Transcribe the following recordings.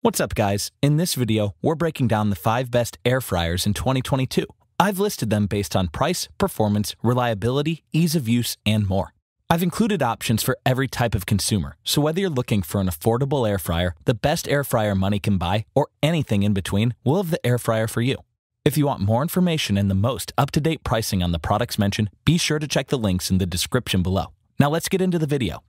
What's up guys? In this video, we're breaking down the 5 best air fryers in 2022. I've listed them based on price, performance, reliability, ease of use, and more. I've included options for every type of consumer, so whether you're looking for an affordable air fryer, the best air fryer money can buy, or anything in between, we'll have the air fryer for you. If you want more information and the most up-to-date pricing on the products mentioned, be sure to check the links in the description below. Now let's get into the video.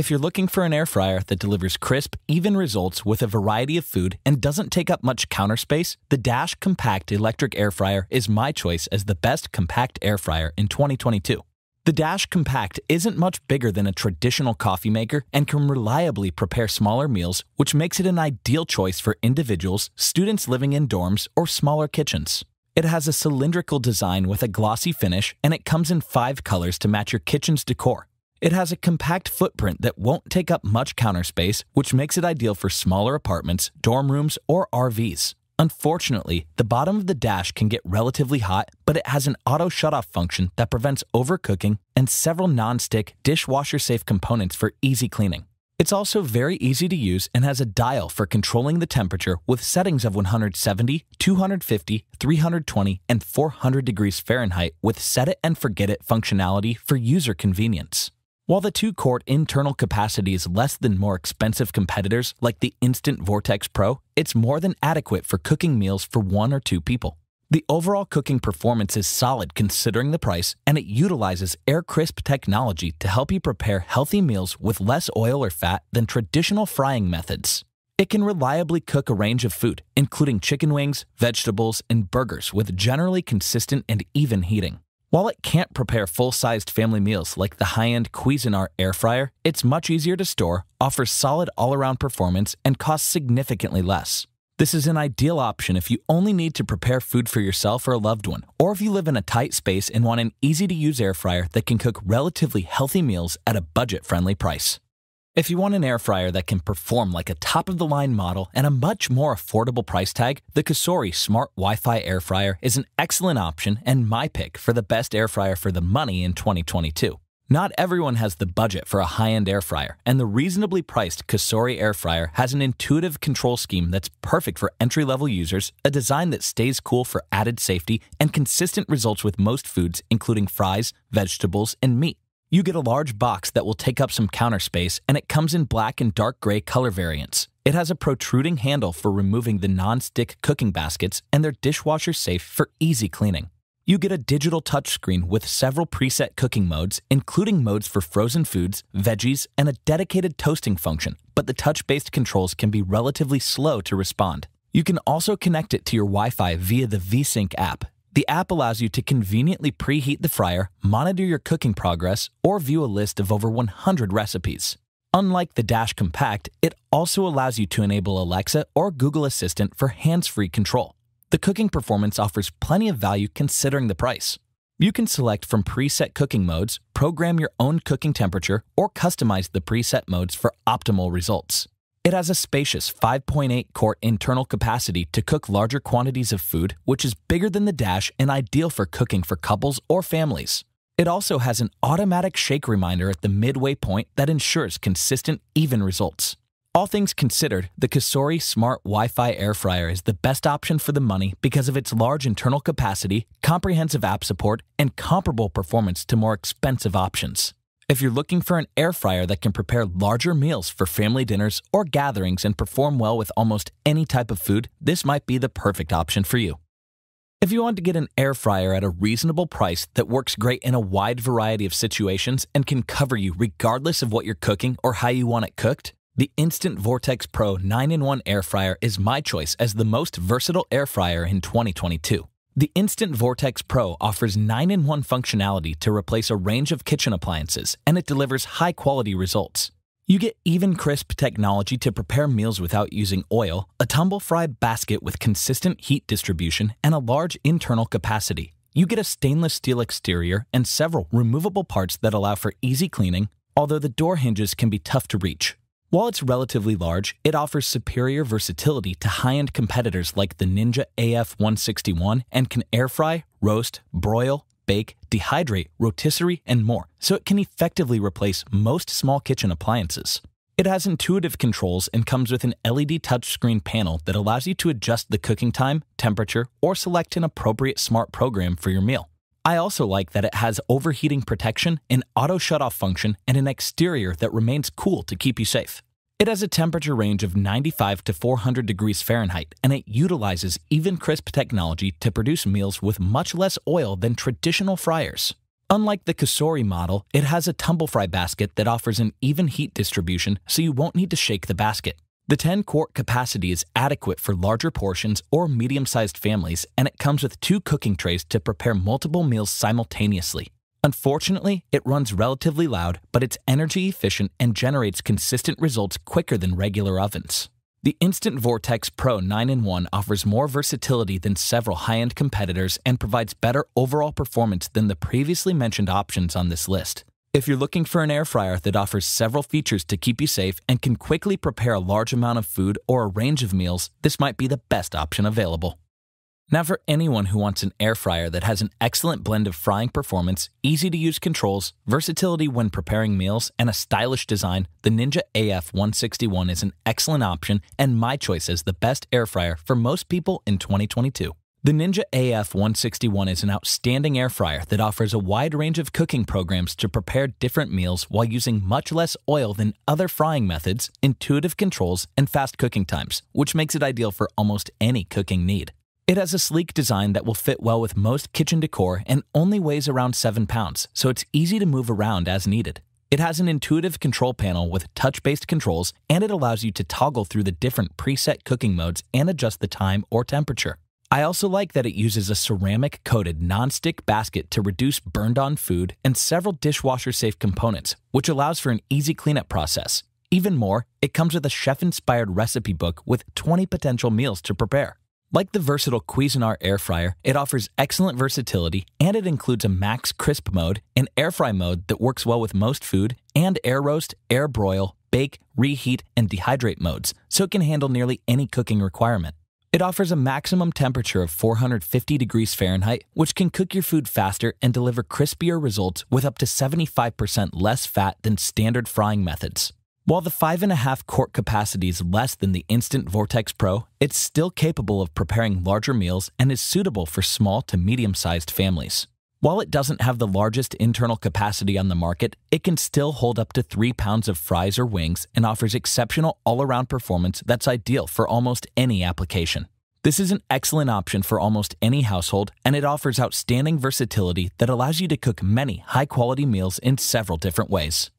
If you're looking for an air fryer that delivers crisp, even results with a variety of food and doesn't take up much counter space, the Dash Compact Electric Air Fryer is my choice as the best compact air fryer in 2022. The Dash Compact isn't much bigger than a traditional coffee maker and can reliably prepare smaller meals, which makes it an ideal choice for individuals, students living in dorms, or smaller kitchens. It has a cylindrical design with a glossy finish, and it comes in five colors to match your kitchen's decor. It has a compact footprint that won't take up much counter space, which makes it ideal for smaller apartments, dorm rooms, or RVs. Unfortunately, the bottom of the dash can get relatively hot, but it has an auto shutoff function that prevents overcooking and several non-stick, dishwasher-safe components for easy cleaning. It's also very easy to use and has a dial for controlling the temperature with settings of 170, 250, 320, and 400 degrees Fahrenheit with set it and forget it functionality for user convenience. While the two quart internal capacity is less than more expensive competitors like the Instant Vortex Pro, it's more than adequate for cooking meals for one or two people. The overall cooking performance is solid considering the price, and it utilizes air crisp technology to help you prepare healthy meals with less oil or fat than traditional frying methods. It can reliably cook a range of food, including chicken wings, vegetables, and burgers, with generally consistent and even heating. While it can't prepare full sized family meals like the high end Cuisinart air fryer, it's much easier to store, offers solid all around performance, and costs significantly less. This is an ideal option if you only need to prepare food for yourself or a loved one, or if you live in a tight space and want an easy to use air fryer that can cook relatively healthy meals at a budget friendly price. If you want an air fryer that can perform like a top of the line model and a much more affordable price tag, the Kasori Smart Wi Fi Air Fryer is an excellent option and my pick for the best air fryer for the money in 2022. Not everyone has the budget for a high end air fryer, and the reasonably priced Kasori air fryer has an intuitive control scheme that's perfect for entry level users, a design that stays cool for added safety, and consistent results with most foods, including fries, vegetables, and meat. You get a large box that will take up some counter space, and it comes in black and dark gray color variants. It has a protruding handle for removing the non-stick cooking baskets, and they're dishwasher safe for easy cleaning. You get a digital touchscreen with several preset cooking modes, including modes for frozen foods, veggies, and a dedicated toasting function, but the touch-based controls can be relatively slow to respond. You can also connect it to your Wi-Fi via the VSync app, the app allows you to conveniently preheat the fryer, monitor your cooking progress, or view a list of over 100 recipes. Unlike the Dash Compact, it also allows you to enable Alexa or Google Assistant for hands-free control. The cooking performance offers plenty of value considering the price. You can select from preset cooking modes, program your own cooking temperature, or customize the preset modes for optimal results. It has a spacious 5.8 quart internal capacity to cook larger quantities of food, which is bigger than the Dash and ideal for cooking for couples or families. It also has an automatic shake reminder at the midway point that ensures consistent, even results. All things considered, the Kasori Smart Wi Fi Air Fryer is the best option for the money because of its large internal capacity, comprehensive app support, and comparable performance to more expensive options. If you're looking for an air fryer that can prepare larger meals for family dinners or gatherings and perform well with almost any type of food, this might be the perfect option for you. If you want to get an air fryer at a reasonable price that works great in a wide variety of situations and can cover you regardless of what you're cooking or how you want it cooked, the Instant Vortex Pro 9 in 1 air fryer is my choice as the most versatile air fryer in 2022. The Instant Vortex Pro offers 9 in 1 functionality to replace a range of kitchen appliances, and it delivers high quality results. You get even crisp technology to prepare meals without using oil, a tumble fry basket with consistent heat distribution, and a large internal capacity. You get a stainless steel exterior and several removable parts that allow for easy cleaning, although the door hinges can be tough to reach. While it's relatively large, it offers superior versatility to high-end competitors like the Ninja AF161 and can air fry, roast, broil, bake, dehydrate, rotisserie, and more, so it can effectively replace most small kitchen appliances. It has intuitive controls and comes with an LED touchscreen panel that allows you to adjust the cooking time, temperature, or select an appropriate smart program for your meal. I also like that it has overheating protection, an auto shutoff function, and an exterior that remains cool to keep you safe. It has a temperature range of 95 to 400 degrees Fahrenheit, and it utilizes even crisp technology to produce meals with much less oil than traditional fryers. Unlike the Kasori model, it has a tumble fry basket that offers an even heat distribution so you won't need to shake the basket. The 10 quart capacity is adequate for larger portions or medium sized families, and it comes with two cooking trays to prepare multiple meals simultaneously. Unfortunately, it runs relatively loud, but it's energy efficient and generates consistent results quicker than regular ovens. The Instant Vortex Pro 9 in 1 offers more versatility than several high end competitors and provides better overall performance than the previously mentioned options on this list. If you're looking for an air fryer that offers several features to keep you safe and can quickly prepare a large amount of food or a range of meals, this might be the best option available. Now, for anyone who wants an air fryer that has an excellent blend of frying performance, easy to use controls, versatility when preparing meals, and a stylish design, the Ninja AF 161 is an excellent option and my choice as the best air fryer for most people in 2022. The Ninja AF161 is an outstanding air fryer that offers a wide range of cooking programs to prepare different meals while using much less oil than other frying methods, intuitive controls, and fast cooking times, which makes it ideal for almost any cooking need. It has a sleek design that will fit well with most kitchen decor and only weighs around 7 pounds, so it's easy to move around as needed. It has an intuitive control panel with touch-based controls, and it allows you to toggle through the different preset cooking modes and adjust the time or temperature. I also like that it uses a ceramic coated non-stick basket to reduce burned on food and several dishwasher safe components, which allows for an easy cleanup process. Even more, it comes with a chef inspired recipe book with 20 potential meals to prepare. Like the versatile Cuisinart air fryer, it offers excellent versatility and it includes a max crisp mode, an air fry mode that works well with most food, and air roast, air broil, bake, reheat, and dehydrate modes, so it can handle nearly any cooking requirement. It offers a maximum temperature of 450 degrees Fahrenheit, which can cook your food faster and deliver crispier results with up to 75% less fat than standard frying methods. While the 5.5 quart capacity is less than the Instant Vortex Pro, it's still capable of preparing larger meals and is suitable for small to medium sized families. While it doesn't have the largest internal capacity on the market, it can still hold up to 3 pounds of fries or wings and offers exceptional all around performance that's ideal for almost any application. This is an excellent option for almost any household, and it offers outstanding versatility that allows you to cook many high quality meals in several different ways.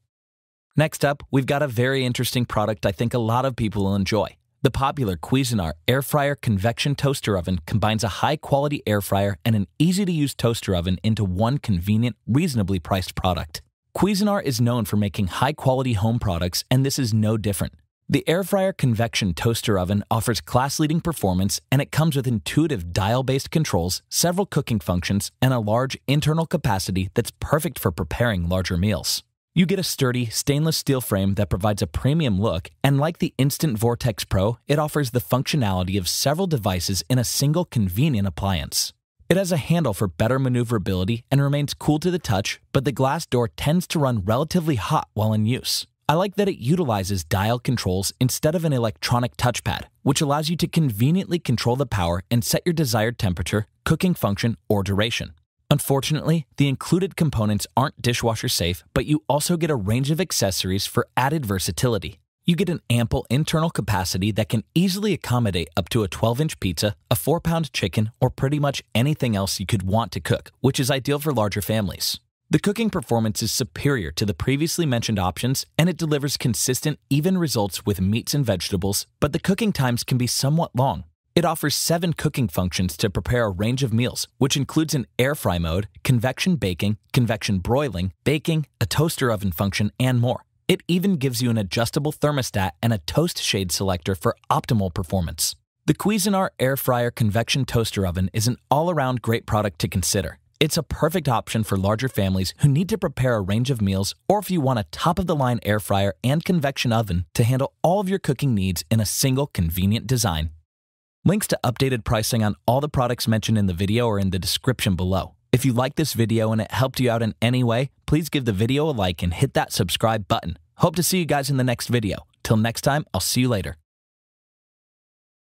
Next up, we've got a very interesting product I think a lot of people will enjoy the popular Cuisinart air fryer convection toaster oven combines a high quality air fryer and an easy to use toaster oven into one convenient, reasonably priced product. Cuisinart is known for making high quality home products, and this is no different. The air fryer convection toaster oven offers class leading performance and it comes with intuitive dial based controls, several cooking functions, and a large internal capacity that's perfect for preparing larger meals. You get a sturdy stainless steel frame that provides a premium look, and like the Instant Vortex Pro, it offers the functionality of several devices in a single convenient appliance. It has a handle for better maneuverability and remains cool to the touch, but the glass door tends to run relatively hot while in use. I like that it utilizes dial controls instead of an electronic touchpad, which allows you to conveniently control the power and set your desired temperature, cooking function, or duration. Unfortunately, the included components aren't dishwasher safe, but you also get a range of accessories for added versatility. You get an ample internal capacity that can easily accommodate up to a 12 inch pizza, a 4 pound chicken, or pretty much anything else you could want to cook, which is ideal for larger families. The cooking performance is superior to the previously mentioned options, and it delivers consistent, even results with meats and vegetables, but the cooking times can be somewhat long, it offers seven cooking functions to prepare a range of meals, which includes an air fry mode, convection baking, convection broiling, baking, a toaster oven function, and more. It even gives you an adjustable thermostat and a toast shade selector for optimal performance. The Cuisinart Air Fryer Convection Toaster Oven is an all around great product to consider. It's a perfect option for larger families who need to prepare a range of meals, or if you want a top of the line air fryer and convection oven to handle all of your cooking needs in a single convenient design. Links to updated pricing on all the products mentioned in the video are in the description below. If you liked this video and it helped you out in any way, please give the video a like and hit that subscribe button. Hope to see you guys in the next video. Till next time, I'll see you later.